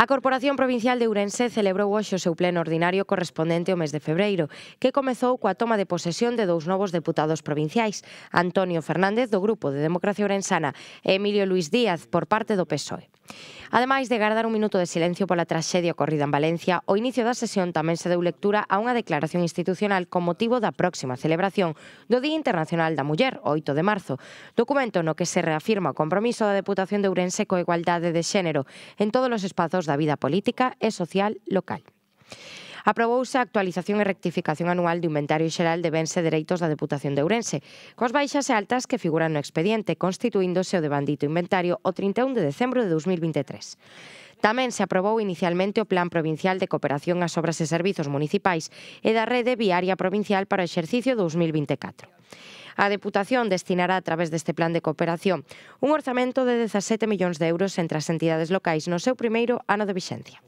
A Corporación Provincial de Ourense celebrou hoxe o seu pleno ordinario correspondente ao mes de febreiro, que comezou coa toma de posesión de dous novos deputados provinciais, Antonio Fernández do Grupo de Democracia Ourensana e Emilio Luis Díaz por parte do PSOE. Ademais de gardar un minuto de silencio pola traxedia ocorrida en Valencia, o inicio da sesión tamén se deu lectura a unha declaración institucional con motivo da próxima celebración do Día Internacional da Muller, 8 de marzo, documento no que se reafirma o compromiso da Deputación de Ourense coa igualdade de xénero en todos os espazos da vida política e social local. Aprobouse a actualización e rectificación anual do Inventario Xeral de Bens e Dereitos da Deputación de Ourense, cos baixas e altas que figuran no expediente, constituíndose o bandito inventario o 31 de decembro de 2023. Tamén se aprobou inicialmente o Plan Provincial de Cooperación ás Obras e Servizos Municipais e da Rede Viaria Provincial para o exercicio 2024. A Deputación destinará a través deste plan de cooperación un orzamento de 17 millóns de euros entre as entidades locais no seu primeiro ano de vixencia.